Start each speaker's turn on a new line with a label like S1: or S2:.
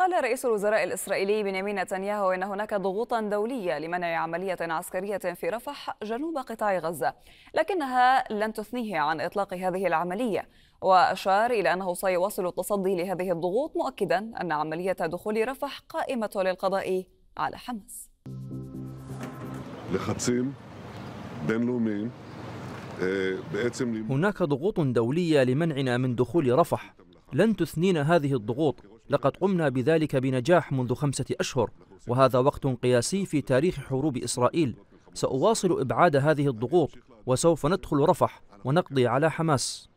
S1: قال رئيس الوزراء الإسرائيلي بنيامين نتنياهو إن هناك ضغوطا دولية لمنع عملية عسكرية في رفح جنوب قطاع غزة لكنها لن تثنيه عن إطلاق هذه العملية وأشار إلى أنه سيواصل التصدي لهذه الضغوط مؤكدا أن عملية دخول رفح قائمة للقضاء على حماس
S2: بين
S3: آه،
S2: هناك ضغوط دولية لمنعنا من دخول رفح لن تثنينا هذه الضغوط لقد قمنا بذلك بنجاح منذ خمسة أشهر وهذا وقت قياسي في تاريخ حروب إسرائيل سأواصل إبعاد هذه الضغوط وسوف ندخل رفح ونقضي على حماس